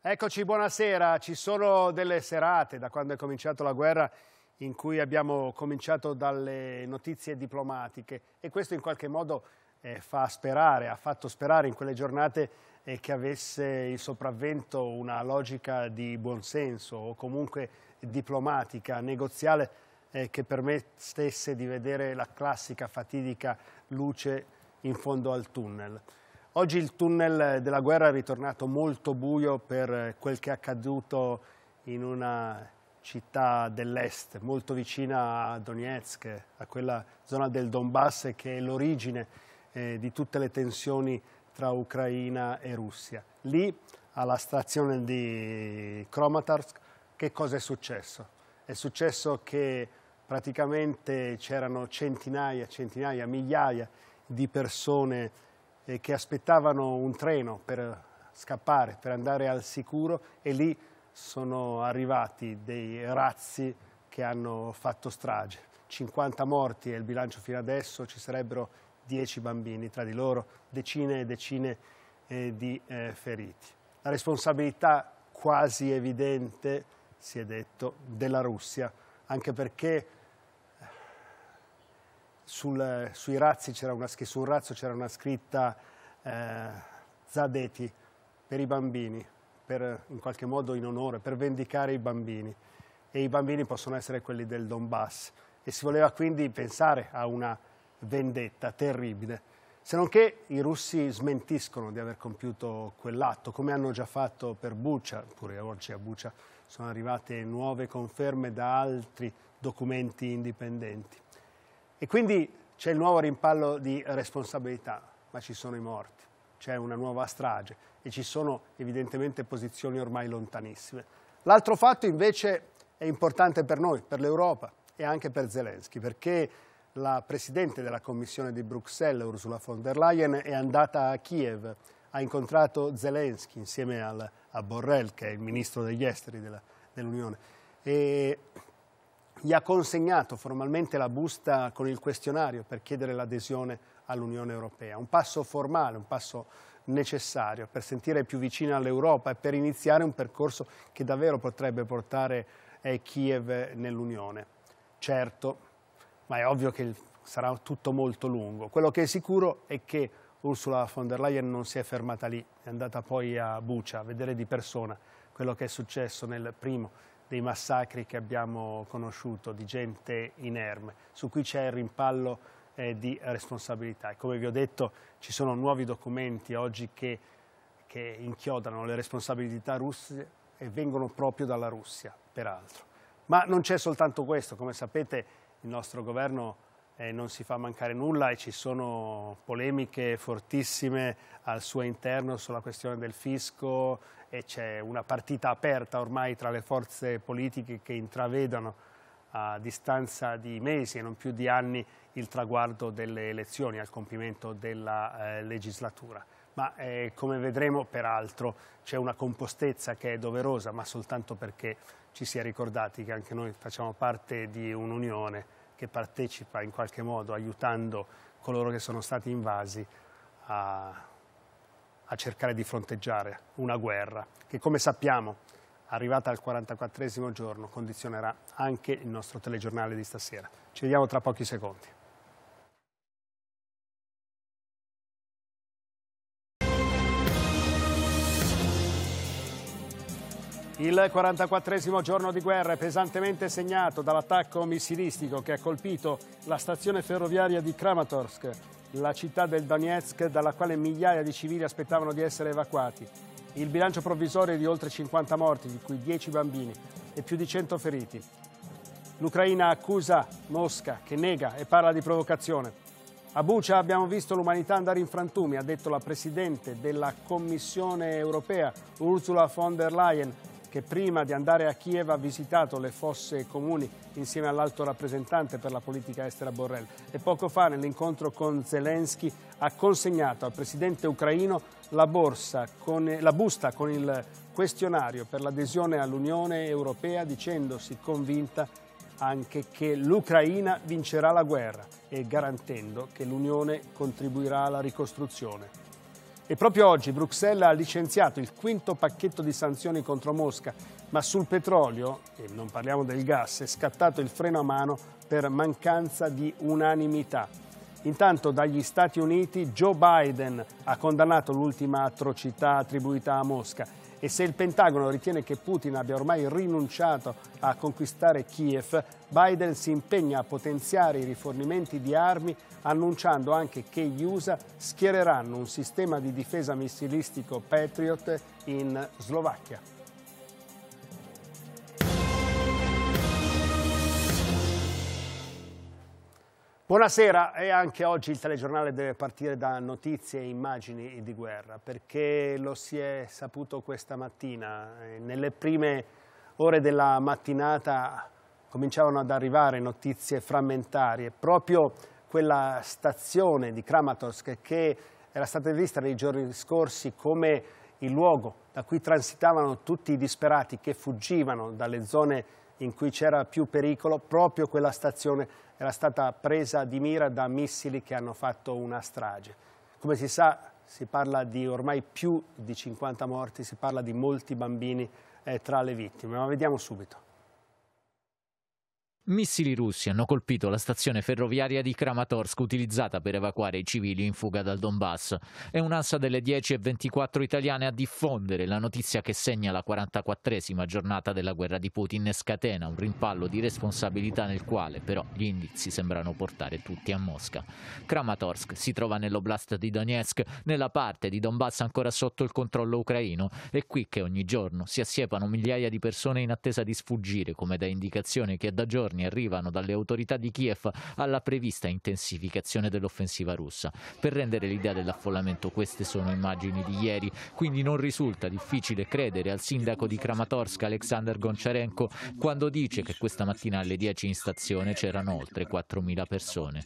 Eccoci, buonasera. Ci sono delle serate da quando è cominciata la guerra in cui abbiamo cominciato dalle notizie diplomatiche e questo in qualche modo eh, fa sperare, ha fatto sperare in quelle giornate eh, che avesse il sopravvento una logica di buonsenso o comunque diplomatica, negoziale, eh, che permettesse di vedere la classica fatidica luce in fondo al tunnel. Oggi il tunnel della guerra è ritornato molto buio per quel che è accaduto in una città dell'est, molto vicina a Donetsk, a quella zona del Donbass che è l'origine eh, di tutte le tensioni tra Ucraina e Russia. Lì, alla stazione di Kromatarsk, che cosa è successo? È successo che praticamente c'erano centinaia, centinaia, migliaia di persone eh, che aspettavano un treno per scappare, per andare al sicuro e lì sono arrivati dei razzi che hanno fatto strage. 50 morti è il bilancio fino adesso, ci sarebbero 10 bambini tra di loro, decine e decine eh, di eh, feriti. La responsabilità quasi evidente, si è detto, della Russia, anche perché sul, una, su un razzo c'era una scritta eh, Zadeti per i bambini, per, in qualche modo in onore, per vendicare i bambini. E i bambini possono essere quelli del Donbass. E si voleva quindi pensare a una vendetta terribile. Se non che i russi smentiscono di aver compiuto quell'atto, come hanno già fatto per Buccia, pure oggi a Buccia sono arrivate nuove conferme da altri documenti indipendenti. E quindi c'è il nuovo rimpallo di responsabilità, ma ci sono i morti, c'è una nuova strage e ci sono evidentemente posizioni ormai lontanissime. L'altro fatto invece è importante per noi, per l'Europa e anche per Zelensky, perché la Presidente della Commissione di Bruxelles, Ursula von der Leyen, è andata a Kiev, ha incontrato Zelensky insieme al, a Borrell, che è il Ministro degli Esteri dell'Unione, dell e gli ha consegnato formalmente la busta con il questionario per chiedere l'adesione all'Unione Europea. Un passo formale, un passo necessario per sentire più vicina all'Europa e per iniziare un percorso che davvero potrebbe portare eh, Kiev nell'Unione. Certo, ma è ovvio che sarà tutto molto lungo. Quello che è sicuro è che Ursula von der Leyen non si è fermata lì, è andata poi a Bucia a vedere di persona quello che è successo nel primo dei massacri che abbiamo conosciuto di gente inerme, su cui c'è il rimpallo eh, di responsabilità. E come vi ho detto ci sono nuovi documenti oggi che, che inchiodano le responsabilità russe e vengono proprio dalla Russia, peraltro. Ma non c'è soltanto questo, come sapete il nostro governo eh, non si fa mancare nulla e ci sono polemiche fortissime al suo interno sulla questione del fisco e c'è una partita aperta ormai tra le forze politiche che intravedono a distanza di mesi e non più di anni il traguardo delle elezioni al compimento della eh, legislatura. Ma eh, come vedremo, peraltro, c'è una compostezza che è doverosa, ma soltanto perché ci si è ricordati che anche noi facciamo parte di un'unione che partecipa in qualche modo aiutando coloro che sono stati invasi a, a cercare di fronteggiare una guerra che come sappiamo arrivata al 44 giorno condizionerà anche il nostro telegiornale di stasera. Ci vediamo tra pochi secondi. Il 44 giorno di guerra è pesantemente segnato dall'attacco missilistico che ha colpito la stazione ferroviaria di Kramatorsk, la città del Donetsk dalla quale migliaia di civili aspettavano di essere evacuati. Il bilancio provvisorio è di oltre 50 morti, di cui 10 bambini, e più di 100 feriti. L'Ucraina accusa Mosca, che nega e parla di provocazione. A Bucia abbiamo visto l'umanità andare in frantumi, ha detto la Presidente della Commissione europea, Ursula von der Leyen, che prima di andare a Kiev ha visitato le fosse comuni insieme all'alto rappresentante per la politica estera Borrell e poco fa nell'incontro con Zelensky ha consegnato al presidente ucraino la, borsa con, la busta con il questionario per l'adesione all'Unione Europea dicendosi convinta anche che l'Ucraina vincerà la guerra e garantendo che l'Unione contribuirà alla ricostruzione. E proprio oggi Bruxelles ha licenziato il quinto pacchetto di sanzioni contro Mosca, ma sul petrolio, e non parliamo del gas, è scattato il freno a mano per mancanza di unanimità. Intanto dagli Stati Uniti Joe Biden ha condannato l'ultima atrocità attribuita a Mosca e se il Pentagono ritiene che Putin abbia ormai rinunciato a conquistare Kiev, Biden si impegna a potenziare i rifornimenti di armi annunciando anche che gli USA schiereranno un sistema di difesa missilistico Patriot in Slovacchia. Buonasera e anche oggi il telegiornale deve partire da notizie e immagini di guerra perché lo si è saputo questa mattina. Eh, nelle prime ore della mattinata cominciavano ad arrivare notizie frammentarie. Proprio quella stazione di Kramatorsk che era stata vista nei giorni scorsi come il luogo da cui transitavano tutti i disperati che fuggivano dalle zone in cui c'era più pericolo, proprio quella stazione era stata presa di mira da missili che hanno fatto una strage. Come si sa, si parla di ormai più di 50 morti, si parla di molti bambini eh, tra le vittime, ma vediamo subito. Missili russi hanno colpito la stazione ferroviaria di Kramatorsk utilizzata per evacuare i civili in fuga dal Donbass. È un'ansa delle 10.24 italiane a diffondere la notizia che segna la 44esima giornata della guerra di Putin e scatena un rimpallo di responsabilità nel quale però gli indizi sembrano portare tutti a Mosca. Kramatorsk si trova nell'oblast di Donetsk, nella parte di Donbass ancora sotto il controllo ucraino. È qui che ogni giorno si assiepano migliaia di persone in attesa di sfuggire, come da indicazioni che da giorni governi arrivano dalle autorità di Kiev alla prevista intensificazione dell'offensiva russa. Per rendere l'idea dell'affollamento queste sono immagini di ieri, quindi non risulta difficile credere al sindaco di Kramatorsk Alexander Gonciarenko quando dice che questa mattina alle 10 in stazione c'erano oltre 4.000 persone.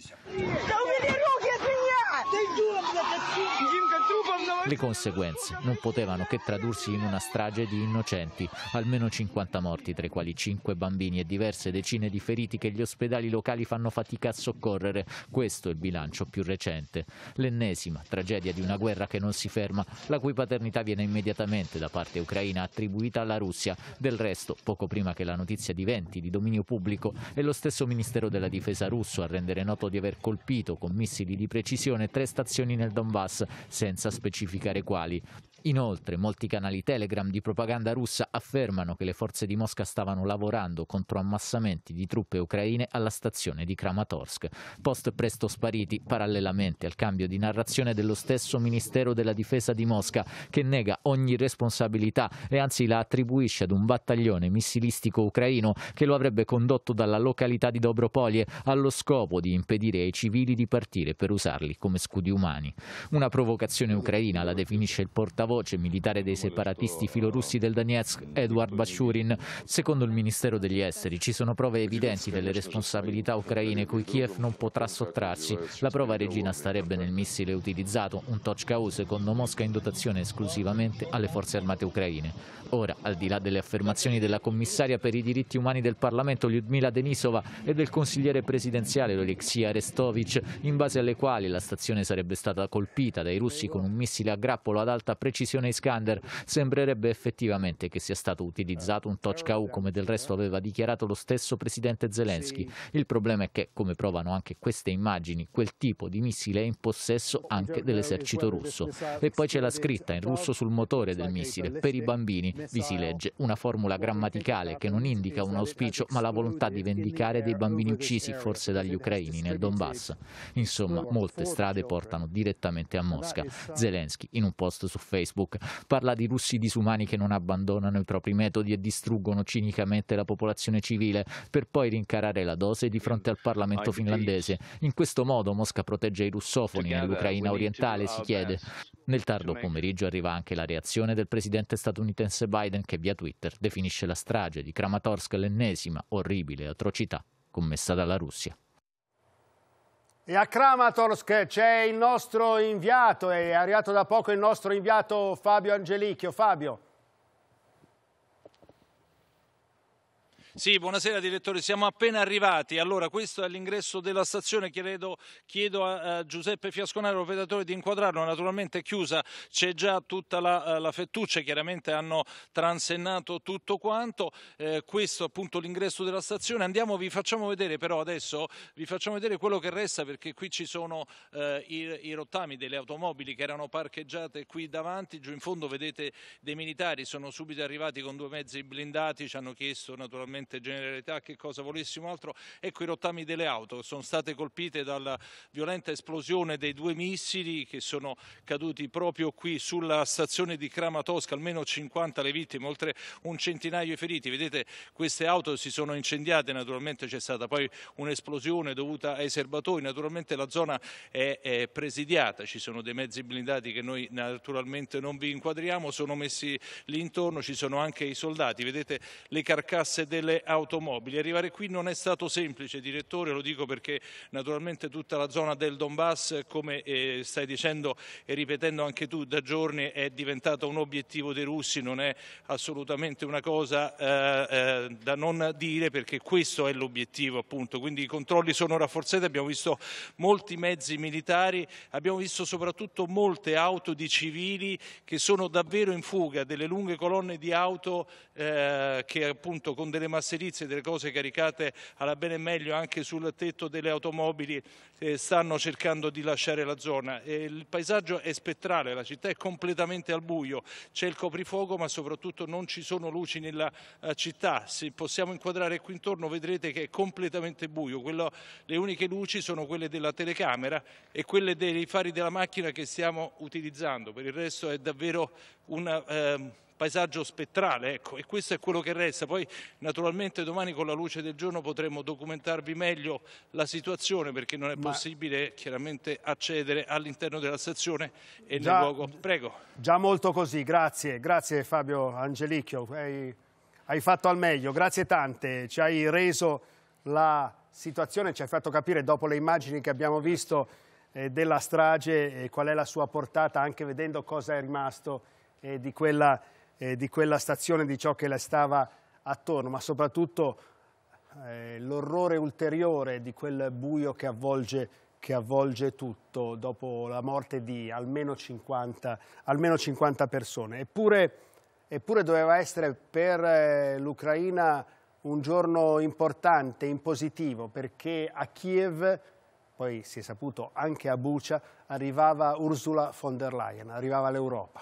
Le conseguenze non potevano che tradursi in una strage di innocenti, almeno 50 morti, tra i quali 5 bambini e diverse decine di feriti che gli ospedali locali fanno fatica a soccorrere. Questo è il bilancio più recente. L'ennesima tragedia di una guerra che non si ferma, la cui paternità viene immediatamente da parte ucraina attribuita alla Russia. Del resto, poco prima che la notizia diventi di dominio pubblico, è lo stesso Ministero della Difesa russo a rendere noto di aver colpito con missili di precisione tre stazioni nel Donbass senza specificare quali, Inoltre, molti canali Telegram di propaganda russa affermano che le forze di Mosca stavano lavorando contro ammassamenti di truppe ucraine alla stazione di Kramatorsk, post presto spariti parallelamente al cambio di narrazione dello stesso Ministero della Difesa di Mosca, che nega ogni responsabilità e anzi la attribuisce ad un battaglione missilistico ucraino che lo avrebbe condotto dalla località di Dobropolje allo scopo di impedire ai civili di partire per usarli come scudi umani. Una provocazione ucraina la definisce il portavoce portavoce militare dei separatisti filorussi del Donetsk, Edward Bashurin. Secondo il Ministero degli Esteri ci sono prove evidenti delle responsabilità ucraine cui Kiev non potrà sottrarsi. La prova regina starebbe nel missile utilizzato, un Tochka-U secondo Mosca in dotazione esclusivamente alle forze armate ucraine. Ora, al di là delle affermazioni della commissaria per i diritti umani del Parlamento Lyudmila Denisova e del consigliere presidenziale Oleksiy Arestovic, in base alle quali la stazione sarebbe stata colpita dai russi con un missile a grappolo ad alta precisione, decisione Iskander sembrerebbe effettivamente che sia stato utilizzato un touch KO come del resto aveva dichiarato lo stesso presidente Zelensky. Il problema è che, come provano anche queste immagini, quel tipo di missile è in possesso anche dell'esercito russo. E poi c'è la scritta in russo sul motore del missile. Per i bambini vi si legge una formula grammaticale che non indica un auspicio ma la volontà di vendicare dei bambini uccisi forse dagli ucraini nel Donbass. Insomma, molte strade portano direttamente a Mosca. Zelensky in un post su Facebook Facebook, parla di russi disumani che non abbandonano i propri metodi e distruggono cinicamente la popolazione civile per poi rincarare la dose di fronte al Parlamento finlandese. In questo modo Mosca protegge i russofoni nell'Ucraina orientale, si chiede. Nel tardo pomeriggio arriva anche la reazione del presidente statunitense Biden che via Twitter definisce la strage di Kramatorsk l'ennesima orribile atrocità commessa dalla Russia. E a Kramatorsk c'è il nostro inviato, è arrivato da poco il nostro inviato Fabio Angelicchio. Fabio. Sì, buonasera direttore, siamo appena arrivati. Allora, questo è l'ingresso della stazione, chiedo, chiedo a, a, Giuseppe Fiasconaro, operatore, di inquadrarlo. Naturalmente è chiusa, c'è già tutta la, la, fettuccia, chiaramente hanno transennato tutto quanto. Eh, questo appunto l'ingresso della stazione. Andiamo, vi facciamo vedere però adesso, vi facciamo vedere quello che resta perché qui ci sono eh, i, i rottami delle automobili che erano parcheggiate qui davanti. Giù in fondo vedete dei militari, sono subito arrivati con due mezzi blindati, ci hanno chiesto naturalmente veramente generalità che cosa volessimo altro, ecco i rottami delle auto che sono state colpite dalla violenta esplosione dei due missili che sono caduti proprio qui sulla stazione di Kramatorsk, almeno 50 le vittime, oltre un centinaio i feriti. Vedete queste auto si sono incendiate, naturalmente c'è stata poi un'esplosione dovuta ai serbatoi, naturalmente la zona è, è presidiata, ci sono dei mezzi blindati che noi naturalmente non vi inquadriamo, sono messi lì intorno, ci sono anche i soldati, vedete le carcasse delle alle automobili. Arrivare qui non è stato semplice, direttore, lo dico perché naturalmente tutta la zona del Donbass, come eh, stai dicendo e ripetendo anche tu da giorni, è diventata un obiettivo dei russi, non è assolutamente una cosa eh, eh, da non dire perché questo è l'obiettivo appunto. Quindi i controlli sono rafforzati, abbiamo visto molti mezzi militari, abbiamo visto soprattutto molte auto di civili che sono davvero in fuga, delle lunghe colonne di auto eh, che appunto con delle maschere passerizia, delle cose caricate alla bene meglio anche sul tetto delle automobili eh, stanno cercando di lasciare la zona. Eh, il paesaggio è spettrale, la città è completamente al buio, c'è il coprifuoco ma soprattutto non ci sono luci nella eh, città. Se possiamo inquadrare qui intorno vedrete che è completamente buio, Quello, le uniche luci sono quelle della telecamera e quelle dei fari della macchina che stiamo utilizzando, per il resto è davvero una... Eh, paesaggio spettrale, ecco, e questo è quello che resta. Poi naturalmente domani con la luce del giorno potremo documentarvi meglio la situazione perché non è Ma... possibile chiaramente accedere all'interno della stazione e già, nel luogo. Prego. Già molto così, grazie, grazie Fabio Angelicchio, hai, hai fatto al meglio, grazie tante, ci hai reso la situazione, ci hai fatto capire dopo le immagini che abbiamo visto eh, della strage e eh, qual è la sua portata, anche vedendo cosa è rimasto eh, di quella situazione eh, di quella stazione, di ciò che le stava attorno, ma soprattutto eh, l'orrore ulteriore di quel buio che avvolge, che avvolge, tutto dopo la morte di almeno 50, almeno 50 persone. Eppure, eppure doveva essere per eh, l'Ucraina un giorno importante, in positivo, perché a Kiev, poi si è saputo anche a Bucia, arrivava Ursula von der Leyen, arrivava l'Europa.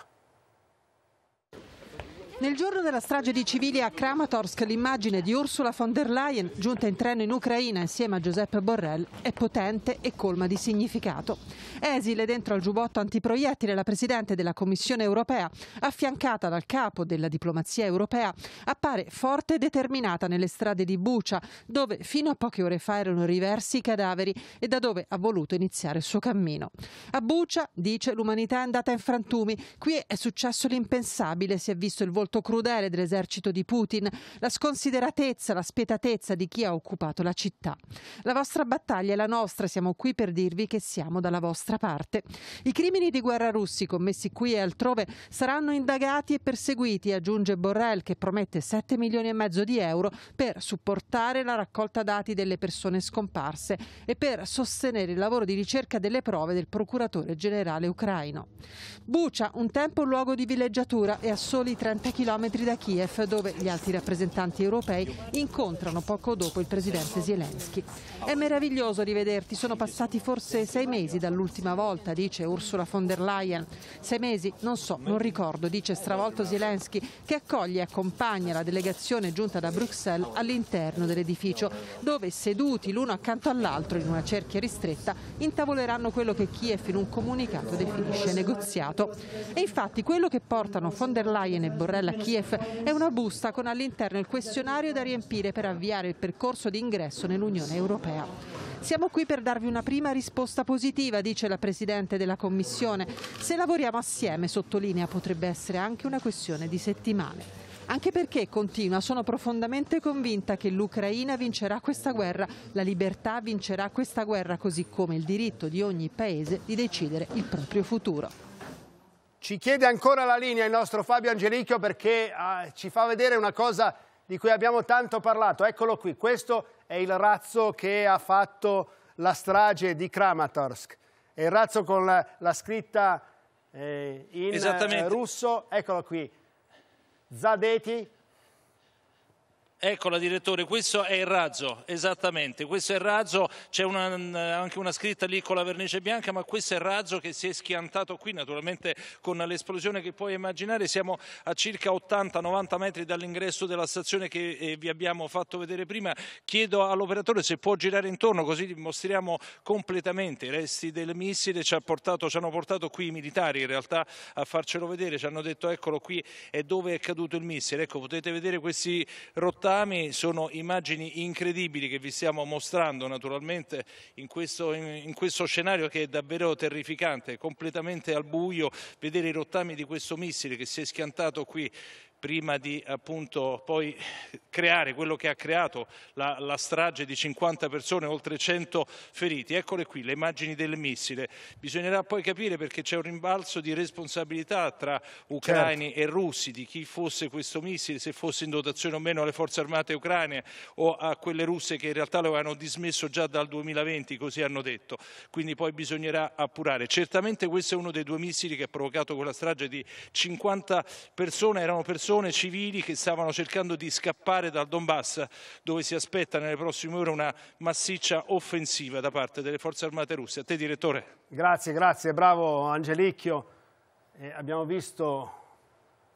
Nel giorno della strage di civili a Kramatorsk l'immagine di Ursula von der Leyen, giunta in treno in Ucraina insieme a Giuseppe Borrell, è potente e colma di significato. Esile dentro al giubbotto antiproiettile la Presidente della Commissione europea, affiancata dal capo della diplomazia europea, appare forte e determinata nelle strade di Bucia, dove fino a poche ore fa erano riversi i cadaveri e da dove ha voluto iniziare il suo cammino. A Bucia, dice, l'umanità è andata in frantumi, qui è successo l'impensabile, si è visto il volto molto crudele dell'esercito di Putin, la sconsideratezza, la spietatezza di chi ha occupato la città. La vostra battaglia è la nostra, siamo qui per dirvi che siamo dalla vostra parte. I crimini di guerra russi commessi qui e altrove saranno indagati e perseguiti, aggiunge Borrell che promette 7 milioni e mezzo di euro per supportare la raccolta dati delle persone scomparse e per sostenere il lavoro di ricerca delle prove del procuratore generale ucraino. Bucia, un tempo luogo di villeggiatura è a soli 30 km chilometri da Kiev dove gli altri rappresentanti europei incontrano poco dopo il presidente Zelensky. È meraviglioso rivederti, sono passati forse sei mesi dall'ultima volta, dice Ursula von der Leyen. Sei mesi, non so, non ricordo, dice stravolto Zelensky, che accoglie e accompagna la delegazione giunta da Bruxelles all'interno dell'edificio, dove seduti l'uno accanto all'altro in una cerchia ristretta intavoleranno quello che Kiev in un comunicato definisce negoziato. E infatti quello che portano von der Leyen e Borrell a Kiev È una busta con all'interno il questionario da riempire per avviare il percorso di ingresso nell'Unione Europea. Siamo qui per darvi una prima risposta positiva, dice la Presidente della Commissione. Se lavoriamo assieme, sottolinea, potrebbe essere anche una questione di settimane. Anche perché, continua, sono profondamente convinta che l'Ucraina vincerà questa guerra, la libertà vincerà questa guerra, così come il diritto di ogni paese di decidere il proprio futuro. Ci chiede ancora la linea il nostro Fabio Angelicchio perché eh, ci fa vedere una cosa di cui abbiamo tanto parlato. Eccolo qui, questo è il razzo che ha fatto la strage di Kramatorsk. È il razzo con la, la scritta eh, in eh, russo, eccolo qui. Zadeti Eccola direttore, questo è il razzo, esattamente, questo è il razzo, c'è anche una scritta lì con la vernice bianca, ma questo è il razzo che si è schiantato qui, naturalmente con l'esplosione che puoi immaginare, siamo a circa 80-90 metri dall'ingresso della stazione che eh, vi abbiamo fatto vedere prima, chiedo all'operatore se può girare intorno così mostriamo completamente i resti del missile, ci, ha portato, ci hanno portato qui i militari in realtà a farcelo vedere, ci hanno detto eccolo qui è dove è caduto il missile, ecco potete vedere questi rottami rottami, sono immagini incredibili che vi stiamo mostrando naturalmente in questo, in, in questo scenario che è davvero terrificante, completamente al buio, vedere i rottami di questo missile che si è schiantato qui prima di appunto poi creare quello che ha creato la, la, strage di 50 persone, oltre 100 feriti. Eccole qui le immagini del missile. Bisognerà poi capire perché c'è un rimbalzo di responsabilità tra ucraini certo. e russi di chi fosse questo missile, se fosse in dotazione o meno alle forze armate ucraine o a quelle russe che in realtà lo avevano dismesso già dal 2020, così hanno detto. Quindi poi bisognerà appurare. Certamente questo è uno dei due missili che ha provocato quella strage di 50 persone, erano persone persone civili che stavano cercando di scappare dal Donbass dove si aspetta nelle prossime ore una massiccia offensiva da parte delle forze armate russe. A te direttore. Grazie, grazie, bravo Angelicchio. Eh, abbiamo visto,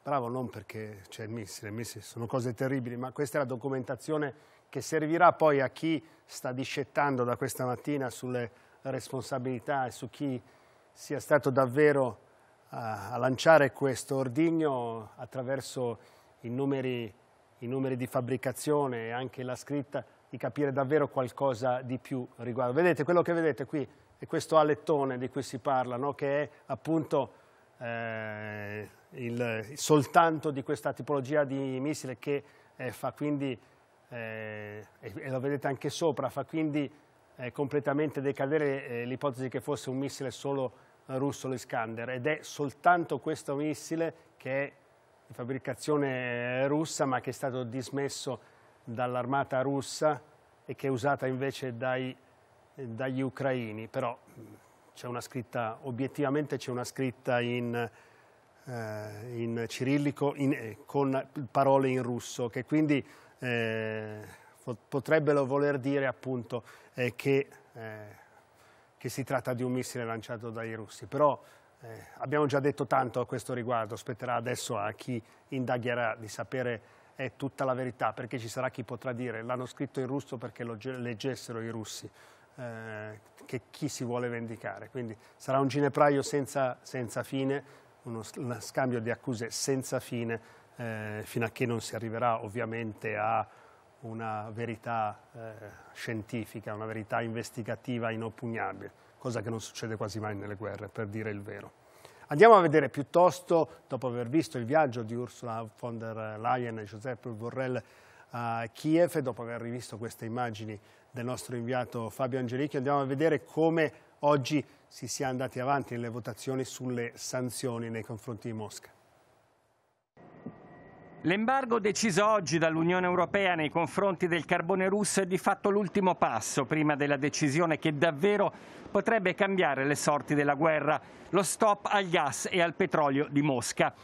bravo non perché c'è il missile, il missile sono cose terribili, ma questa è la documentazione che servirà poi a chi sta discettando da questa mattina sulle responsabilità e su chi sia stato davvero a, a lanciare questo ordigno attraverso i numeri, i numeri di fabbricazione e anche la scritta di capire davvero qualcosa di più riguardo. Vedete, quello che vedete qui è questo alettone di cui si parla, no? che è appunto eh, il, soltanto di questa tipologia di missile che eh, fa quindi, eh, e lo vedete anche sopra, fa quindi eh, completamente decadere eh, l'ipotesi che fosse un missile solo russo l'Iskander ed è soltanto questo missile che è di fabbricazione eh, russa ma che è stato dismesso dall'armata russa e che è usata invece dai, dagli ucraini. Però c'è una scritta, obiettivamente c'è una scritta in, eh, in cirillico in, eh, con parole in russo che quindi eh, potrebbero voler dire appunto eh, che eh, che si tratta di un missile lanciato dai russi, però eh, abbiamo già detto tanto a questo riguardo, spetterà adesso a chi indagherà di sapere è eh, tutta la verità, perché ci sarà chi potrà dire l'hanno scritto in russo perché lo leggessero i russi, eh, che chi si vuole vendicare. Quindi sarà un ginepraio senza, senza fine, uno scambio di accuse senza fine, eh, fino a che non si arriverà ovviamente a una verità eh, scientifica, una verità investigativa inoppugnabile, cosa che non succede quasi mai nelle guerre, per dire il vero. Andiamo a vedere piuttosto, dopo aver visto il viaggio di Ursula von der Leyen e Giuseppe Borrell a Kiev, e dopo aver rivisto queste immagini del nostro inviato Fabio Angelichi, andiamo a vedere come oggi si sia andati avanti nelle votazioni sulle sanzioni nei confronti di Mosca. L'embargo deciso oggi dall'Unione Europea nei confronti del carbone russo è di fatto l'ultimo passo prima della decisione che davvero potrebbe cambiare le sorti della guerra, lo stop al gas e al petrolio di Mosca.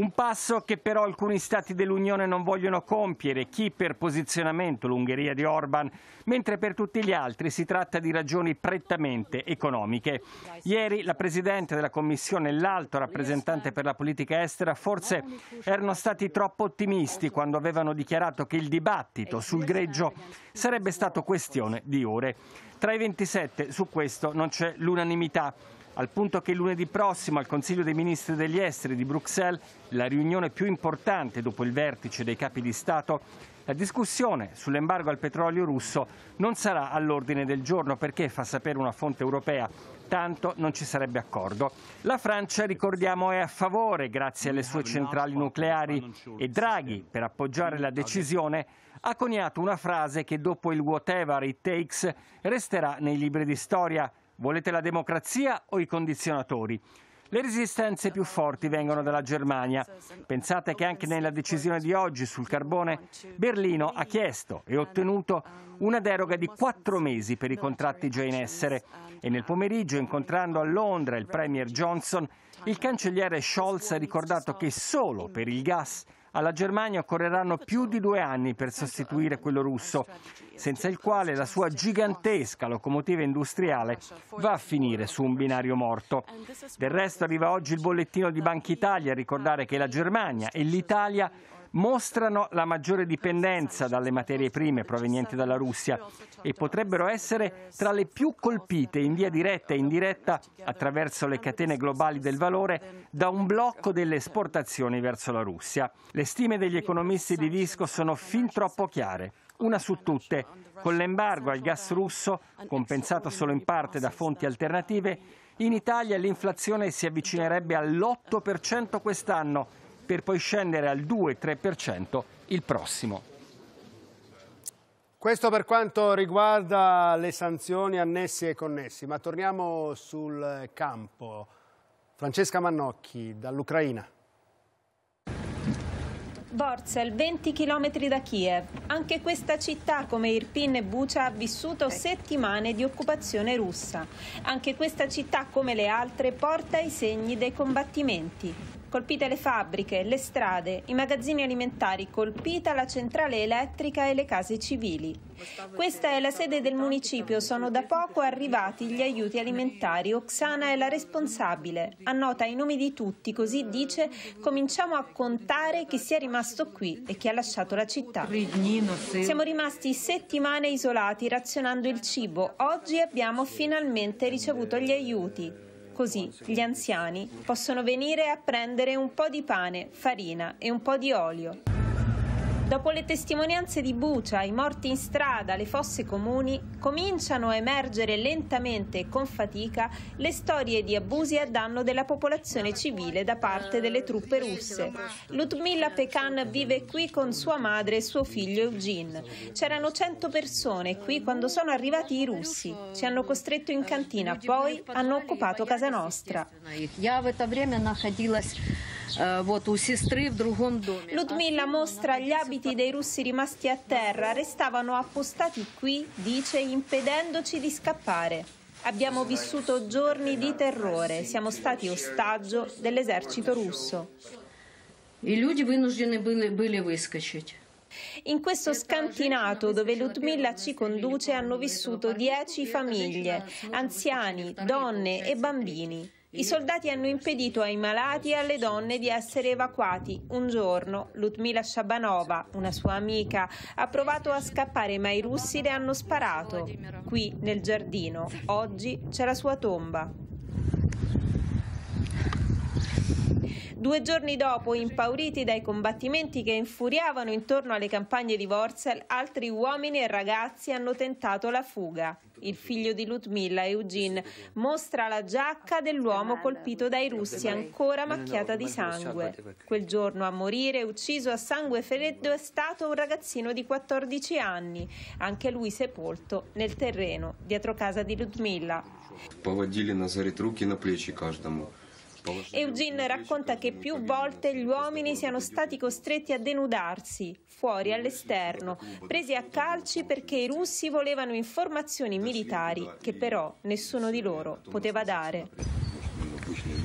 Un passo che però alcuni stati dell'Unione non vogliono compiere, chi per posizionamento l'Ungheria di Orban, mentre per tutti gli altri si tratta di ragioni prettamente economiche. Ieri la Presidente della Commissione e l'alto rappresentante per la politica estera forse erano stati troppo ottimisti quando avevano dichiarato che il dibattito sul greggio sarebbe stato questione di ore. Tra i 27 su questo non c'è l'unanimità al punto che lunedì prossimo al Consiglio dei Ministri degli Esteri di Bruxelles, la riunione più importante dopo il vertice dei capi di Stato, la discussione sull'embargo al petrolio russo non sarà all'ordine del giorno perché, fa sapere una fonte europea, tanto non ci sarebbe accordo. La Francia, ricordiamo, è a favore grazie alle sue centrali nucleari e Draghi, per appoggiare la decisione, ha coniato una frase che dopo il whatever it takes resterà nei libri di storia Volete la democrazia o i condizionatori? Le resistenze più forti vengono dalla Germania. Pensate che anche nella decisione di oggi sul carbone, Berlino ha chiesto e ottenuto una deroga di quattro mesi per i contratti già in essere e nel pomeriggio, incontrando a Londra il Premier Johnson, il cancelliere Scholz ha ricordato che solo per il gas alla Germania occorreranno più di due anni per sostituire quello russo, senza il quale la sua gigantesca locomotiva industriale va a finire su un binario morto. Del resto arriva oggi il bollettino di Banca Italia a ricordare che la Germania e l'Italia mostrano la maggiore dipendenza dalle materie prime provenienti dalla Russia e potrebbero essere tra le più colpite in via diretta e indiretta attraverso le catene globali del valore da un blocco delle esportazioni verso la Russia. Le stime degli economisti di Visco sono fin troppo chiare. Una su tutte, con l'embargo al gas russo, compensato solo in parte da fonti alternative, in Italia l'inflazione si avvicinerebbe all'8% quest'anno per poi scendere al 2-3% il prossimo questo per quanto riguarda le sanzioni annessi e connessi, ma torniamo sul campo. Francesca Mannocchi dall'Ucraina. Borsel, 20 km da Kiev. Anche questa città, come Irpin e Bucia, ha vissuto eh. settimane di occupazione russa. Anche questa città, come le altre, porta i segni dei combattimenti. Colpite le fabbriche, le strade, i magazzini alimentari, colpita la centrale elettrica e le case civili. Questa è la sede del municipio, sono da poco arrivati gli aiuti alimentari. Oksana è la responsabile, annota i nomi di tutti, così dice cominciamo a contare chi sia rimasto qui e chi ha lasciato la città. Siamo rimasti settimane isolati razionando il cibo, oggi abbiamo finalmente ricevuto gli aiuti così gli anziani possono venire a prendere un po' di pane, farina e un po' di olio. Dopo le testimonianze di Bucia, i morti in strada, le fosse comuni, cominciano a emergere lentamente e con fatica le storie di abusi a danno della popolazione civile da parte delle truppe russe. Ludmilla Pekan vive qui con sua madre e suo figlio Eugene. C'erano 100 persone qui quando sono arrivati i russi. Ci hanno costretto in cantina, poi hanno occupato casa nostra. Я в это время Ludmilla mostra gli abiti dei russi rimasti a terra, restavano appostati qui, dice, impedendoci di scappare. Abbiamo vissuto giorni di terrore, siamo stati ostaggio dell'esercito russo. In questo scantinato dove Ludmilla ci conduce hanno vissuto dieci famiglie, anziani, donne e bambini. I soldati hanno impedito ai malati e alle donne di essere evacuati. Un giorno Lutmila Shabanova, una sua amica, ha provato a scappare ma i russi le hanno sparato. Qui nel giardino, oggi c'è la sua tomba. Due giorni dopo, impauriti dai combattimenti che infuriavano intorno alle campagne di Worzel, altri uomini e ragazzi hanno tentato la fuga. Il figlio di Ludmilla, Eugene, mostra la giacca dell'uomo colpito dai russi, ancora macchiata di sangue. Quel giorno a morire, ucciso a sangue freddo, è stato un ragazzino di 14 anni, anche lui sepolto nel terreno, dietro casa di Ludmilla. Поводили назад руки на плечи каждому. Eugene racconta che più volte gli uomini siano stati costretti a denudarsi, fuori, all'esterno, presi a calci perché i russi volevano informazioni militari che però nessuno di loro poteva dare.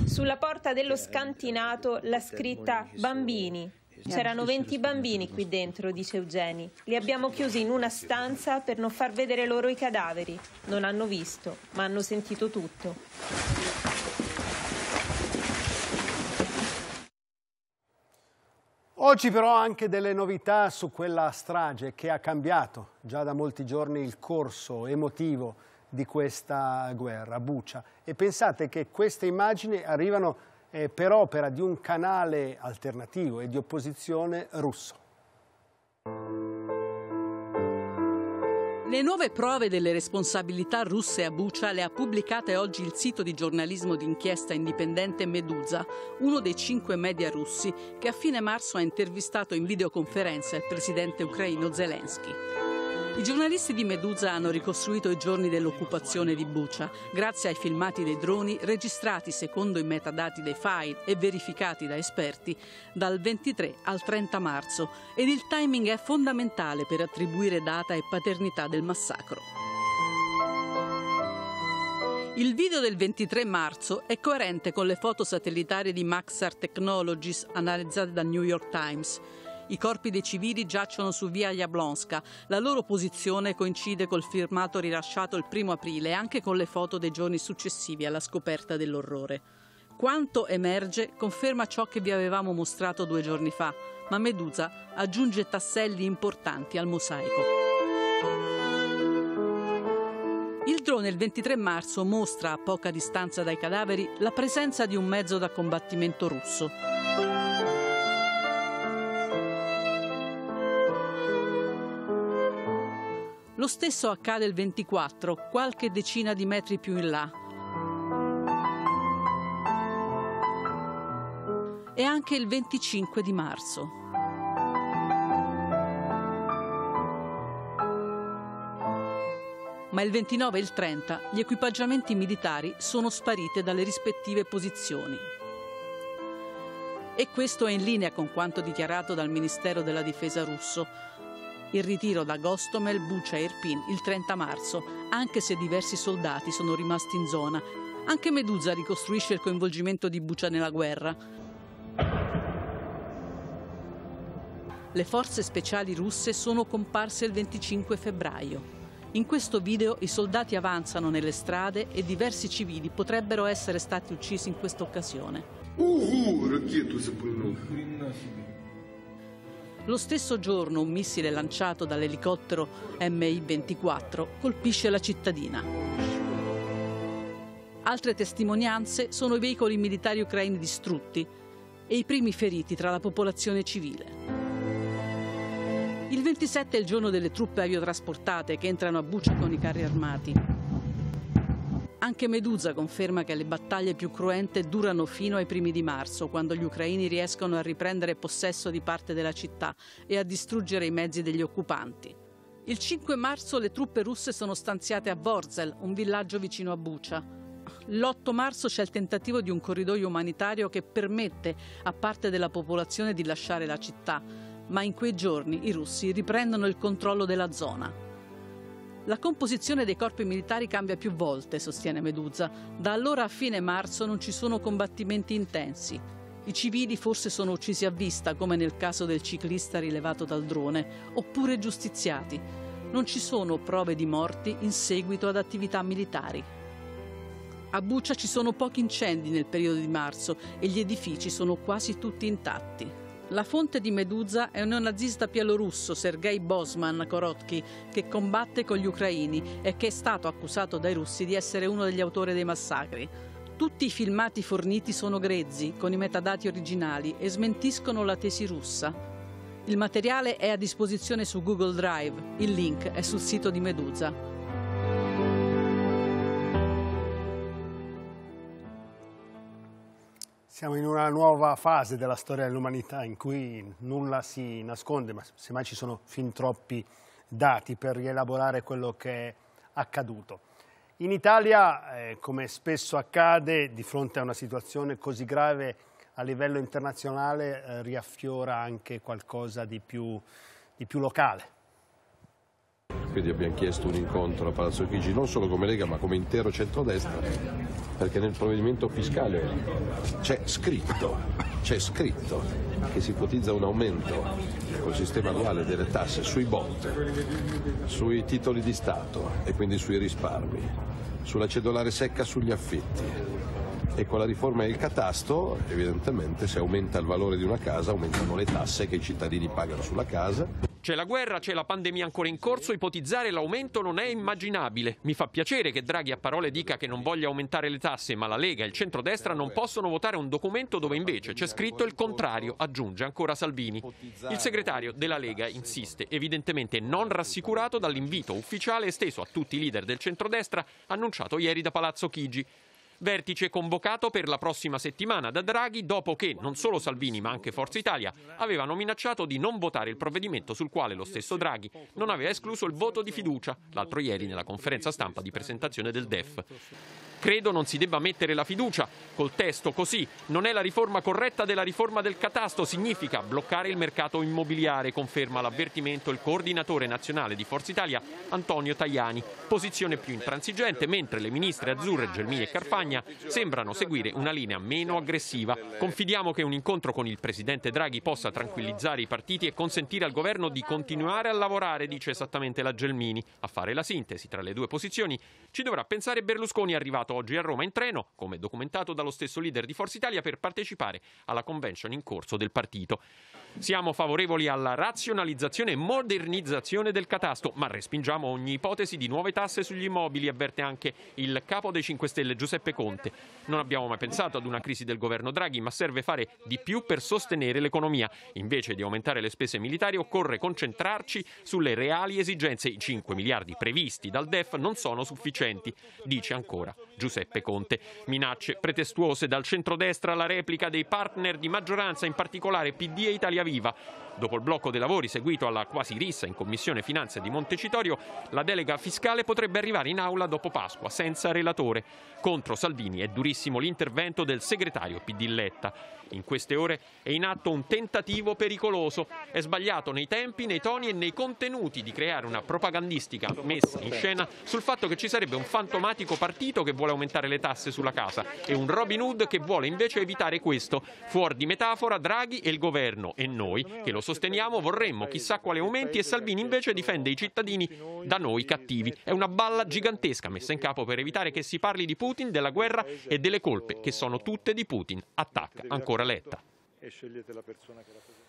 Sulla porta dello scantinato la scritta Bambini. C'erano 20 bambini qui dentro, dice Eugeni. Li abbiamo chiusi in una stanza per non far vedere loro i cadaveri. Non hanno visto, ma hanno sentito tutto. Oggi però anche delle novità su quella strage che ha cambiato già da molti giorni il corso emotivo di questa guerra, Bucia. E pensate che queste immagini arrivano eh, per opera di un canale alternativo e di opposizione russo. Le nuove prove delle responsabilità russe a Bucia le ha pubblicate oggi il sito di giornalismo d'inchiesta indipendente Medusa, uno dei cinque media russi che a fine marzo ha intervistato in videoconferenza il presidente ucraino Zelensky. I giornalisti di Medusa hanno ricostruito i giorni dell'occupazione di Bucia grazie ai filmati dei droni registrati secondo i metadati dei file e verificati da esperti dal 23 al 30 marzo ed il timing è fondamentale per attribuire data e paternità del massacro. Il video del 23 marzo è coerente con le foto satellitari di Maxar Technologies analizzate dal New York Times. I corpi dei civili giacciono su via Jablonska. La loro posizione coincide col firmato rilasciato il primo aprile e anche con le foto dei giorni successivi alla scoperta dell'orrore. Quanto emerge conferma ciò che vi avevamo mostrato due giorni fa, ma Medusa aggiunge tasselli importanti al mosaico. Il drone il 23 marzo mostra a poca distanza dai cadaveri la presenza di un mezzo da combattimento russo. Lo stesso accade il 24, qualche decina di metri più in là. E anche il 25 di marzo. ma il 29 e il 30 gli equipaggiamenti militari sono spariti dalle rispettive posizioni. E questo è in linea con quanto dichiarato dal Ministero della Difesa russo, il ritiro da Gostomel, Bucia e Irpin il 30 marzo, anche se diversi soldati sono rimasti in zona. Anche Medusa ricostruisce il coinvolgimento di Bucia nella guerra. Le forze speciali russe sono comparse il 25 febbraio. In questo video i soldati avanzano nelle strade e diversi civili potrebbero essere stati uccisi in questa occasione. Uh, uh, lo stesso giorno un missile lanciato dall'elicottero MI-24 colpisce la cittadina. Altre testimonianze sono i veicoli militari ucraini distrutti e i primi feriti tra la popolazione civile. Il 27 è il giorno delle truppe aviotrasportate che entrano a buccia con i carri armati. Anche Medusa conferma che le battaglie più cruente durano fino ai primi di marzo, quando gli ucraini riescono a riprendere possesso di parte della città e a distruggere i mezzi degli occupanti. Il 5 marzo le truppe russe sono stanziate a Vorzel, un villaggio vicino a Bucia. L'8 marzo c'è il tentativo di un corridoio umanitario che permette a parte della popolazione di lasciare la città, ma in quei giorni i russi riprendono il controllo della zona. La composizione dei corpi militari cambia più volte, sostiene Medusa. Da allora a fine marzo non ci sono combattimenti intensi. I civili forse sono uccisi a vista, come nel caso del ciclista rilevato dal drone, oppure giustiziati. Non ci sono prove di morti in seguito ad attività militari. A Buccia ci sono pochi incendi nel periodo di marzo e gli edifici sono quasi tutti intatti. La fonte di Medusa è un neonazista bielorusso, Sergei Bosman Korotky, che combatte con gli ucraini e che è stato accusato dai russi di essere uno degli autori dei massacri. Tutti i filmati forniti sono grezzi, con i metadati originali, e smentiscono la tesi russa. Il materiale è a disposizione su Google Drive, il link è sul sito di Medusa. Siamo in una nuova fase della storia dell'umanità in cui nulla si nasconde, ma semmai ci sono fin troppi dati per rielaborare quello che è accaduto. In Italia, eh, come spesso accade, di fronte a una situazione così grave a livello internazionale, eh, riaffiora anche qualcosa di più, di più locale quindi abbiamo chiesto un incontro a Palazzo Chigi non solo come Lega ma come intero centrodestra perché nel provvedimento fiscale c'è scritto, scritto, che si ipotizza un aumento col sistema duale delle tasse sui bond, sui titoli di Stato e quindi sui risparmi, sulla cedolare secca sugli affitti, e con la riforma del catasto evidentemente se aumenta il valore di una casa aumentano le tasse che i cittadini pagano sulla casa. C'è la guerra, c'è la pandemia ancora in corso, ipotizzare l'aumento non è immaginabile. Mi fa piacere che Draghi a parole dica che non voglia aumentare le tasse, ma la Lega e il centrodestra non possono votare un documento dove invece c'è scritto il contrario, aggiunge ancora Salvini. Il segretario della Lega insiste, evidentemente non rassicurato dall'invito ufficiale esteso a tutti i leader del centrodestra annunciato ieri da Palazzo Chigi vertice convocato per la prossima settimana da Draghi dopo che non solo Salvini ma anche Forza Italia avevano minacciato di non votare il provvedimento sul quale lo stesso Draghi non aveva escluso il voto di fiducia l'altro ieri nella conferenza stampa di presentazione del DEF. Credo non si debba mettere la fiducia. Col testo così non è la riforma corretta della riforma del catasto, significa bloccare il mercato immobiliare, conferma l'avvertimento il coordinatore nazionale di Forza Italia Antonio Tajani. Posizione più intransigente, mentre le ministre Azzurre, Gelmini e Carfagna sembrano seguire una linea meno aggressiva. Confidiamo che un incontro con il presidente Draghi possa tranquillizzare i partiti e consentire al governo di continuare a lavorare, dice esattamente la Gelmini. A fare la sintesi tra le due posizioni ci dovrà pensare Berlusconi arrivato oggi a Roma in treno, come documentato dallo stesso leader di Forza Italia, per partecipare alla convention in corso del partito. Siamo favorevoli alla razionalizzazione e modernizzazione del catasto, ma respingiamo ogni ipotesi di nuove tasse sugli immobili, avverte anche il capo dei 5 Stelle Giuseppe Conte. Non abbiamo mai pensato ad una crisi del governo Draghi, ma serve fare di più per sostenere l'economia. Invece di aumentare le spese militari occorre concentrarci sulle reali esigenze. I 5 miliardi previsti dal DEF non sono sufficienti, dice ancora Giuseppe Conte. Minacce pretestuose dal centrodestra alla replica dei partner di maggioranza, in particolare PD e Italia Viva. Dopo il blocco dei lavori seguito alla quasi rissa in Commissione Finanze di Montecitorio, la delega fiscale potrebbe arrivare in aula dopo Pasqua, senza relatore. Contro Salvini è durissimo l'intervento del segretario PD Letta. In queste ore è in atto un tentativo pericoloso. È sbagliato nei tempi, nei toni e nei contenuti di creare una propagandistica messa in scena sul fatto che ci sarebbe un fantomatico partito che vuole aumentare le tasse sulla casa e un Robin Hood che vuole invece evitare questo. Fuori di metafora, Draghi e il governo e noi che lo sosteniamo vorremmo chissà quali aumenti e Salvini invece difende i cittadini da noi cattivi. È una balla gigantesca messa in capo per evitare che si parli di Putin, della guerra e delle colpe che sono tutte di Putin. Attacca ancora Letta. E scegliete la persona che rappresenta.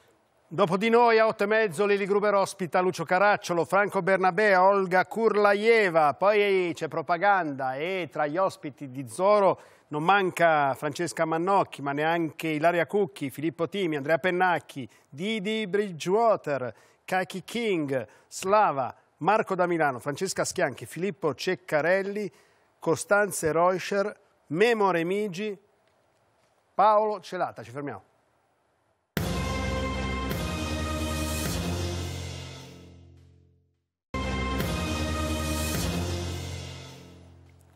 Dopo di noi a 8 e mezzo Lili Gruber ospita Lucio Caracciolo, Franco Bernabea, Olga Kurlaieva, poi c'è propaganda e tra gli ospiti di Zoro non manca Francesca Mannocchi, ma neanche Ilaria Cucchi, Filippo Timi, Andrea Pennacchi, Didi Bridgewater, Kaki King, Slava, Marco da Milano, Francesca Schianchi, Filippo Ceccarelli, Costanze Reuscher, Memo Remigi, Paolo Celata, ci fermiamo.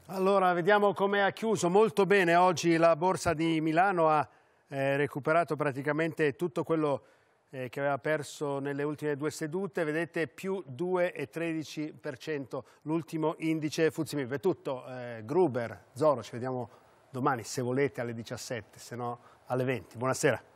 Allora, vediamo come ha chiuso. Molto bene, oggi la Borsa di Milano ha eh, recuperato praticamente tutto quello eh, che aveva perso nelle ultime due sedute. Vedete, più 2,13%, l'ultimo indice Fuzimib. È tutto. Eh, Gruber, Zoro, ci vediamo domani se volete alle 17, se no alle 20. Buonasera.